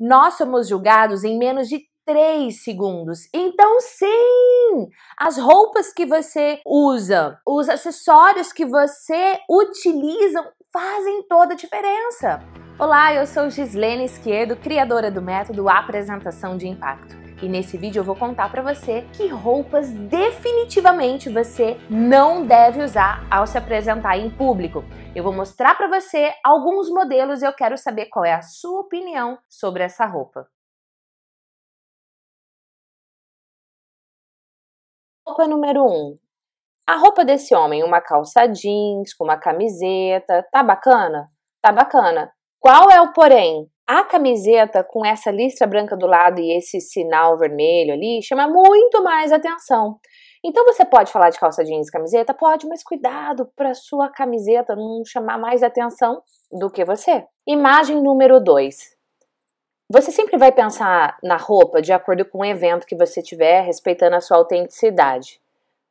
Nós somos julgados em menos de 3 segundos. Então, sim, as roupas que você usa, os acessórios que você utiliza fazem toda a diferença. Olá, eu sou Gislene Esquerdo, criadora do método Apresentação de Impacto. E nesse vídeo eu vou contar para você que roupas definitivamente você não deve usar ao se apresentar em público. Eu vou mostrar para você alguns modelos e eu quero saber qual é a sua opinião sobre essa roupa. Roupa número 1. Um. A roupa desse homem, uma calça jeans com uma camiseta, tá bacana? Tá bacana. Qual é o porém? A camiseta com essa listra branca do lado e esse sinal vermelho ali chama muito mais atenção. Então você pode falar de calça jeans e camiseta? Pode, mas cuidado para sua camiseta não chamar mais atenção do que você. Imagem número 2. Você sempre vai pensar na roupa de acordo com o evento que você tiver, respeitando a sua autenticidade.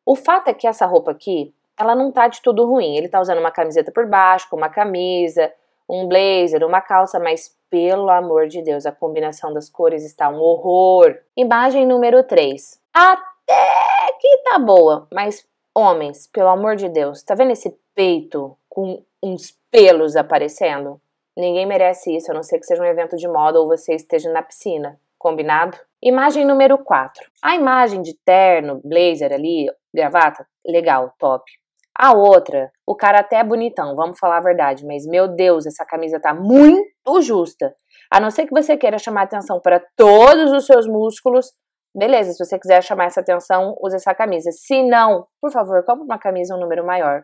O fato é que essa roupa aqui, ela não tá de tudo ruim. Ele tá usando uma camiseta por baixo, com uma camisa, um blazer, uma calça mais pelo amor de Deus, a combinação das cores está um horror. Imagem número 3. Até que tá boa, mas homens, pelo amor de Deus, tá vendo esse peito com uns pelos aparecendo? Ninguém merece isso, a não ser que seja um evento de moda ou você esteja na piscina, combinado? Imagem número 4. A imagem de terno, blazer ali, gravata, legal, top. A outra, o cara até é bonitão, vamos falar a verdade, mas meu Deus, essa camisa tá muito justa. A não ser que você queira chamar atenção para todos os seus músculos, beleza, se você quiser chamar essa atenção, use essa camisa. Se não, por favor, compre uma camisa um número maior.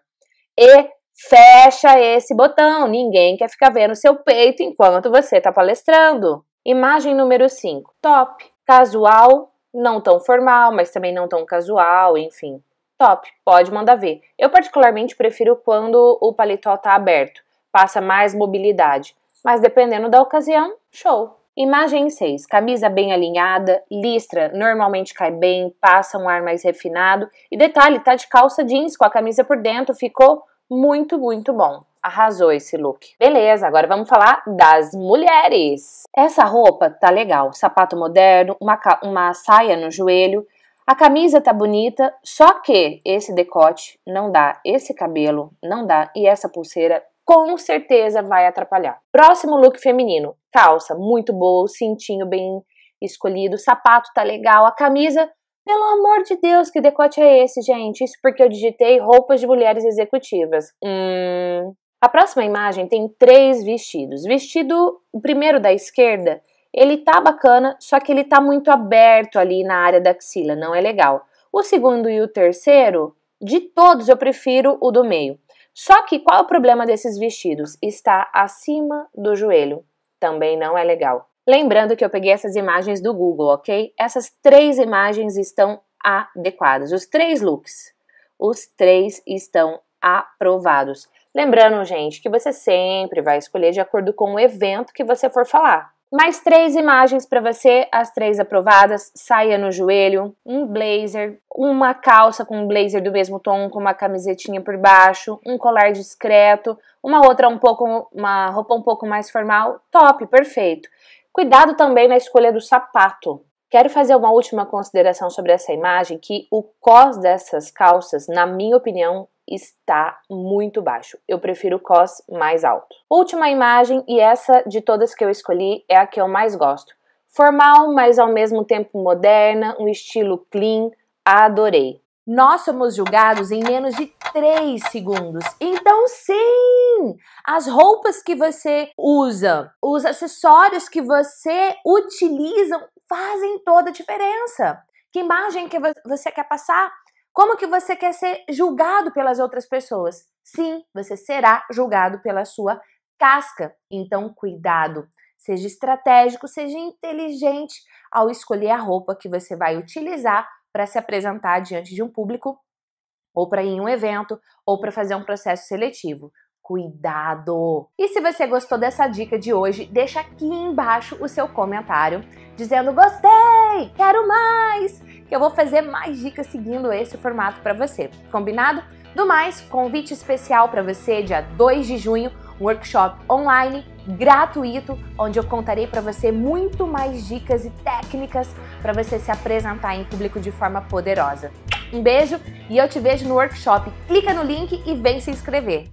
E fecha esse botão, ninguém quer ficar vendo seu peito enquanto você está palestrando. Imagem número 5, top, casual, não tão formal, mas também não tão casual, enfim. Top, pode mandar ver. Eu particularmente prefiro quando o paletó está aberto, passa mais mobilidade, mas dependendo da ocasião, show. Imagem 6. Camisa bem alinhada, listra, normalmente cai bem, passa um ar mais refinado. E detalhe, tá de calça jeans com a camisa por dentro, ficou muito, muito bom. Arrasou esse look. Beleza, agora vamos falar das mulheres. Essa roupa tá legal, sapato moderno, uma, uma saia no joelho a camisa tá bonita, só que esse decote não dá, esse cabelo não dá e essa pulseira com certeza vai atrapalhar. Próximo look feminino: calça muito boa, cintinho bem escolhido, sapato tá legal, a camisa pelo amor de Deus, que decote é esse, gente? Isso porque eu digitei roupas de mulheres executivas. Hum. A próxima imagem tem três vestidos. Vestido, o primeiro da esquerda, ele tá bacana, só que ele tá muito aberto ali na área da axila, não é legal. O segundo e o terceiro, de todos eu prefiro o do meio. Só que qual é o problema desses vestidos? Está acima do joelho. Também não é legal. Lembrando que eu peguei essas imagens do Google, ok? Essas três imagens estão adequadas. Os três looks. Os três estão aprovados. Lembrando, gente, que você sempre vai escolher de acordo com o evento que você for falar mais três imagens para você, as três aprovadas: saia no joelho, um blazer, uma calça com um blazer do mesmo tom, com uma camisetinha por baixo, um colar discreto, uma outra um pouco, uma roupa um pouco mais formal, top, perfeito. Cuidado também na escolha do sapato. Quero fazer uma última consideração sobre essa imagem que o cos dessas calças, na minha opinião, está muito baixo. Eu prefiro cos mais alto. Última imagem, e essa de todas que eu escolhi é a que eu mais gosto. Formal, mas ao mesmo tempo moderna, um estilo clean, adorei. Nós somos julgados em menos de 3 segundos. Então, sim, as roupas que você usa, os acessórios que você utiliza fazem toda a diferença. Que imagem que você quer passar? Como que você quer ser julgado pelas outras pessoas? Sim, você será julgado pela sua casca. Então, cuidado. Seja estratégico, seja inteligente ao escolher a roupa que você vai utilizar para se apresentar diante de um público, ou para ir em um evento, ou para fazer um processo seletivo cuidado. E se você gostou dessa dica de hoje, deixa aqui embaixo o seu comentário dizendo gostei, quero mais, que eu vou fazer mais dicas seguindo esse formato para você. Combinado? Do mais, convite especial para você dia 2 de junho, um workshop online gratuito, onde eu contarei para você muito mais dicas e técnicas para você se apresentar em público de forma poderosa. Um beijo e eu te vejo no workshop. Clica no link e vem se inscrever.